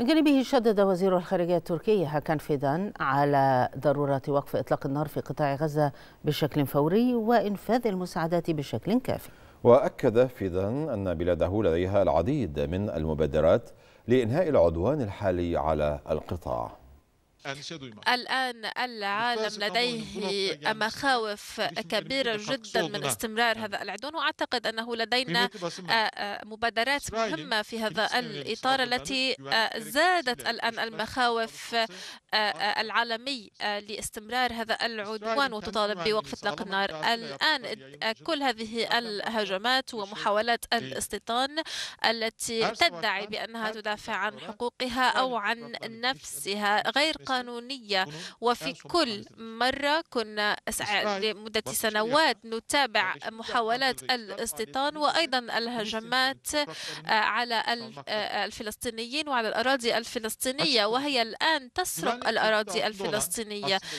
من جانبه شدد وزير الخارجية التركي هاكان فيدان على ضرورة وقف إطلاق النار في قطاع غزة بشكل فوري وإنفاذ المساعدات بشكل كافي وأكد فيدان أن بلاده لديها العديد من المبادرات لإنهاء العدوان الحالي على القطاع الآن العالم لديه يعني مخاوف كبيرة جدا من استمرار نعم. هذا العدوان وأعتقد أنه لدينا آه، آه، مبادرات مهمة في هذا الإطار التي آه، زادت الآن المخاوف العالمي لاستمرار هذا العدوان وتطالب بوقف إطلاق النار الآن يعني كل هذه الهجمات ومحاولات إيه. الاستيطان التي تدعي بأنها تدافع عن حقوقها أو عن نفسها غير قانونية وفي كل مرة كنا لمدة سنوات نتابع محاولات الاستيطان وأيضا الهجمات آه، على آه، الفلسطينيين وعلى الأراضي الفلسطينية وهي الآن تسرق الأراضي الفلسطينية